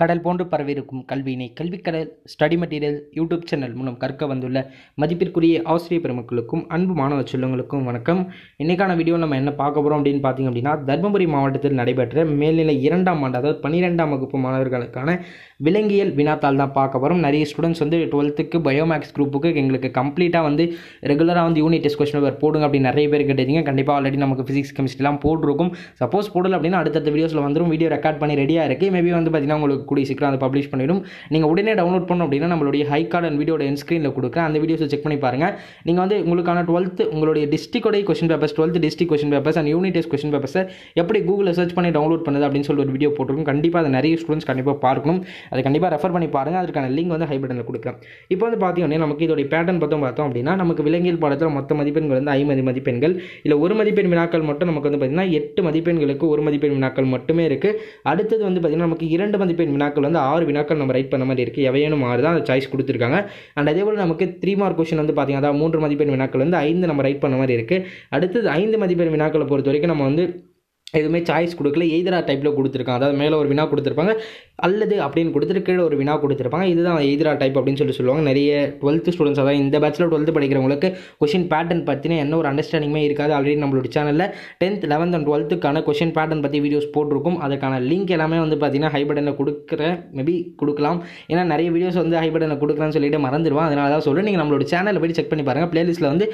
கடல் போன்று பரவியிருக்கும் கல்வியினை கடல் ஸ்டடி மெட்டீரியல் யூடியூப் சேனல் மூலம் கற்க வந்துள்ள மதிப்பிற்குரிய ஆசிரியர் பெருமக்களுக்கும் அன்பு மாணவ செல்வங்களுக்கும் வணக்கம் இன்றைக்கான வீடியோ நம்ம என்ன பார்க்க போகிறோம் அப்படின்னு பார்த்தீங்க அப்படின்னா தருமபுரி மாவட்டத்தில் நடைபெற்ற மேல்நிலை இரண்டாம் ஆண்டு அதாவது பன்னிரெண்டாம் வகுப்பு மாணவர்களுக்கான விலங்கியல் வினாத்தாள் தான் பார்க்க போகிறோம் நிறைய ஸ்டூடெண்ட்ஸ் வந்து டுவெல்த்துக்கு பயோமேக்ஸ் குரூப்புக்கு எங்களுக்கு கம்ப்ளீட்டாக வந்து ரெகுலராக வந்து யூனிட் டெஸ்ட் கொஸ்டின் பேர் போடுங்க அப்படின்னு நிறைய பேர் கேட்டிருந்தீங்க கண்டிப்பாக ஆல்ரெடி நமக்கு ஃபிசிக்ஸ் கெமிஸ்ட்ரிலாம் போட்டிருக்கும் சப்போஸ் போடல அப்படின்னா அடுத்தடுத்த வீடியோஸில் வந்துடும் வீடியோ ரெக்கார்ட் பண்ணி ரெடியாக இருக்குது மேபி வந்து பார்த்திங்கன்னா உங்களுக்கு கூடிய சீக்கிரம் அதை பப்ளிஷ் பண்ணிடும் நீங்கள் உடனே டவுன்லோட் பண்ணோம் அப்படின்னா நம்மளுடைய ஹை கார்டு அண்ட் வீடியோட என் ஸ்க்ரீனில் கொடுக்குறேன் அந்த வீடியோஸை செக் பண்ணி பாருங்கள் நீங்கள் வந்து உங்களுக்கான டுவெல்த்து உங்களுடைய டிஸ்ட்ரிக்டோடைய question papers twelfth district question papers and unit test question papers எப்படி கூகுளில் சர்ச் பண்ணி டவுன்லோட் பண்ணுது அப்படின்னு சொல்லி ஒரு வீடியோ போட்டிருக்கும் கண்டிப்பாக அதை நிறைய ஸ்டூடெண்ட்ஸ் கண்டிப்பாக பார்க்கணும் அதை கண்டிப்பாக ரெஃபர் பண்ணி பாருங்கள் அதுக்கான லிங்க் வந்து ஹைபட்டனில் கொடுக்குறேன் இப்போ வந்து பார்த்தீங்கன்னா நமக்கு இதோடைய பேட்டர்ன் பார்த்தோம் பார்த்தோம் அப்படின்னா நமக்கு விலங்கியல் பாடத்தில் மொத்த மதிப்பெண்கள் வந்து ஐம்பது மதிப்பெண்கள் இல்லை ஒரு மதிப்பெண் வினாக்கள் மட்டும் நமக்கு வந்து பார்த்திங்கன்னா எட்டு மதிப்பெண்களுக்கு ஒரு மதிப்பெண் வினாக்கள் மட்டுமே இருக்குது அடுத்தது வந்து பார்த்திங்கன்னா நமக்கு இரண்டு மதிப்பெண் வினாக்கள் வந்து ஆறு வினாக்கள் நம்ம ரைட் பண்ண மாதிரி இருக்குது எவையேனும் ஆறு தான் அந்த சாய்ஸ் கொடுத்துருக்காங்க அண்ட் அதே போல் நமக்கு த்ரீ மார்க் கொஷின் வந்து பார்த்திங்கன்னா அதாவது மூன்று மதிப்பெண் வினாக்கள் வந்து ஐந்து நம்ம ரைட் பண்ண மாதிரி இருக்குது அடுத்தது ஐந்து மதிப்பெண் வினாக்களை பொறுத்த வரைக்கும் நம்ம வந்து எதுவுமே சாய்ஸ் கொடுக்கல எய்தரா டைப்பில் கொடுத்துருக்காங்க அதாவது மேலே ஒரு வினா கொடுத்துருப்பாங்க அல்லது அப்படின்னு கொடுத்துட்டு கீழே ஒரு வினா கொடுத்துருப்பாங்க இதுதான் எய்தரா டைப் அப்படின்னு சொல்லி சொல்லுவாங்க நிறைய டுவெல்த்து ஸ்டூடெண்ட்ஸ் அதாவது இந்த பேட்சில் டுவெல்த்து படிக்கிறவங்களுக்கு கொஷின் பேட்டர்ன் பற்றினா என்ன ஒரு அண்டர்ஸ்டாண்டிங்கே இருக்காது ஆல்ரெடி நம்மளோட சேனலில் டென்த் லெவன்த் அண்ட் டுவெல்த்துக்கான கொஷின் பேட்டர்ன் பற்றி வீடியோஸ் போட்டிருக்கும் அதுக்கான லிங்க் எல்லாமே வந்து பார்த்தீங்கன்னா ஹைபடனில் கொடுக்குற மேபி கொடுக்கலாம் ஏன்னா நிறைய வீடியோஸ் வந்து ஹைபடனில் கொடுக்குறேன்னு சொல்லிட்டு மறந்துடுவோம் அதனால தான் சொல்கிறேன் நீங்கள் நம்மளோட சேனலில் போய் செக் பண்ணி பாருங்கள் பிளேலிஸ்ட்டில் வந்து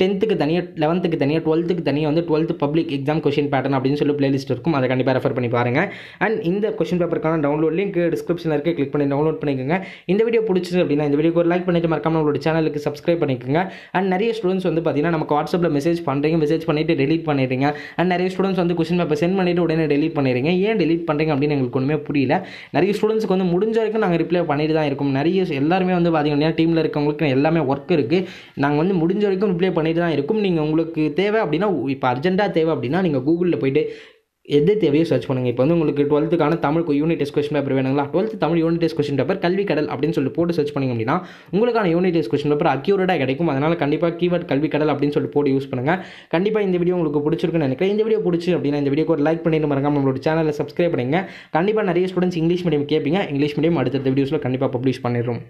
டென்த்துக்கு தனியாக லெவன்த்துக்கு தனியாக டுவெல்த்துக்கு தனியாக வந்து twelfth public exam question pattern அப்படின்னு சொல்லி பிளேலிஸ்ட் இருக்கும் அதை கண்டிப்பாக ரெஃபர் பண்ணி பாருங்கள் அண்ட் இந்த கொஷின் பேப்பருக்கான டவுன்லோட் லிங்க் டிஸ்கிரிப்ஷனில் இருக்குது கிளிக் பண்ணி டவுன்லோட் பண்ணிக்கோங்க இந்த வீடியோ பிடிச்சிருக்கு அப்படின்னா இந்த வீடியோ ஒரு லைக் பண்ணிட்டு மறக்காம நம்மளோட சேனலுக்கு சப்ஸ்கிரைப் பண்ணிக்கோங்க அண்ட் நிறைய ஸ்டூடெண்ட்ஸ் வந்து பார்த்தீங்கன்னா நமக்கு வாட்ஸ்அப்பில் மெசேஜ் பண்ணுறீங்க மெசேஜ் பண்ணிட்டு டெலிட் பண்ணிடுறீங்க அண்ட் நிறைய ஸ்டூடெண்ட்ஸ் வந்து கொஷின் பேப்பர் சென்ட் பண்ணிட்டு உடனே டெலிட் பண்ணிடுறீங்க ஏன் டெலிட் பண்ணுறீங்க அப்படின்னு எங்களுக்கு ஒன்றுமே புரியல நிறைய ஸ்டூடெண்ட்ஸ்க்கு வந்து முடிஞ்ச வரைக்கும் நாங்கள் ரிப்ளை பண்ணிட்டு தான் இருக்கோம் நிறைய எல்லாருமே வந்து பார்த்தீங்கன்னா டீமில் இருக்கவங்களுக்கு எல்லாமே ஒர்க் இருக்குது நாங்கள் வந்து முடிஞ்ச வரைக்கும் ரிப்ளை பண்ணி பண்ணிட்டு தான் இருக்கும் நீங்கள் உங்களுக்கு தேவை அப்படின்னா இப்போ அர்ஜென்ட்டாக தேவை அப்படின்னா நீங்கள் கூகுளில் போய்ட்டு எது தேவையோ சர்ச் பண்ணுங்கள் இப்போ வந்து உங்களுக்கு டுவெல்த்துக்கான Tamil unit test question paper வேணுங்களா twelfth Tamil unit test question paper Kalvi Kadal அப்படின்னு சொல்லி போட்டு சர்ச் பண்ணிங்க அப்படின்னா உங்களுக்கான யூனிட் டெஸ்ட் கொஸ்டின் பேப்பர் அக்யூரேட்டாக கிடைக்கும் அதனால் கண்டிப்பாக கீவேர்ட் கல்வி கடல் அப்படின்னு சொல்லி போட்டு யூஸ் பண்ணுங்கள் கண்டிப்பாக இந்த வீடியோ உங்களுக்கு பிடிச்சிருக்குன்னு நினைக்கிறேன் இந்த வீடியோ பிடிச்சி அப்படின்னா இந்த வீடியோ ஒரு லைக் பண்ணிட்டு மறக்காம நம்மளோட சேனலில் சப்ஸ்கிரைப் பண்ணுங்கள் கண்டிப்பாக நிறைய ஸ்டூடெண்ட்ஸ் இங்கிலீஷ் மீடியம் கேட்பீங்க இங்கிலீஷ் மீடியம் அடுத்தடுத்த வீடியோஸில் கண்டிப்பாக பப்ளிஷ் பண்ணிடுறோம்